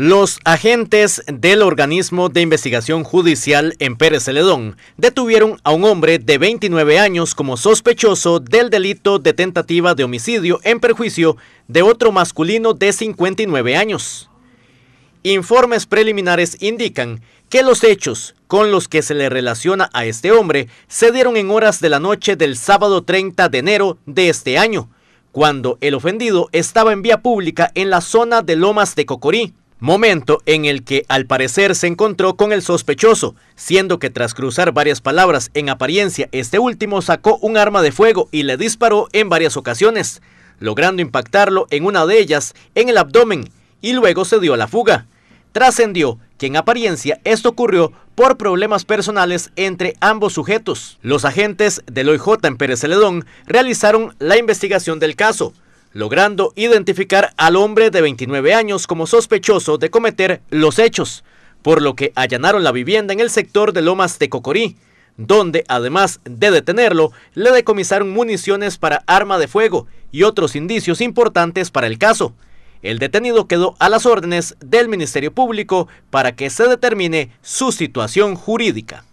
Los agentes del organismo de investigación judicial en Pérez Celedón detuvieron a un hombre de 29 años como sospechoso del delito de tentativa de homicidio en perjuicio de otro masculino de 59 años. Informes preliminares indican que los hechos con los que se le relaciona a este hombre se dieron en horas de la noche del sábado 30 de enero de este año, cuando el ofendido estaba en vía pública en la zona de Lomas de Cocorí, momento en el que al parecer se encontró con el sospechoso, siendo que tras cruzar varias palabras en apariencia, este último sacó un arma de fuego y le disparó en varias ocasiones, logrando impactarlo en una de ellas en el abdomen y luego se dio a la fuga. Trascendió que en apariencia esto ocurrió por problemas personales entre ambos sujetos. Los agentes del OIJ en Pérez Celedón realizaron la investigación del caso, logrando identificar al hombre de 29 años como sospechoso de cometer los hechos, por lo que allanaron la vivienda en el sector de Lomas de Cocorí, donde además de detenerlo, le decomisaron municiones para arma de fuego y otros indicios importantes para el caso. El detenido quedó a las órdenes del Ministerio Público para que se determine su situación jurídica.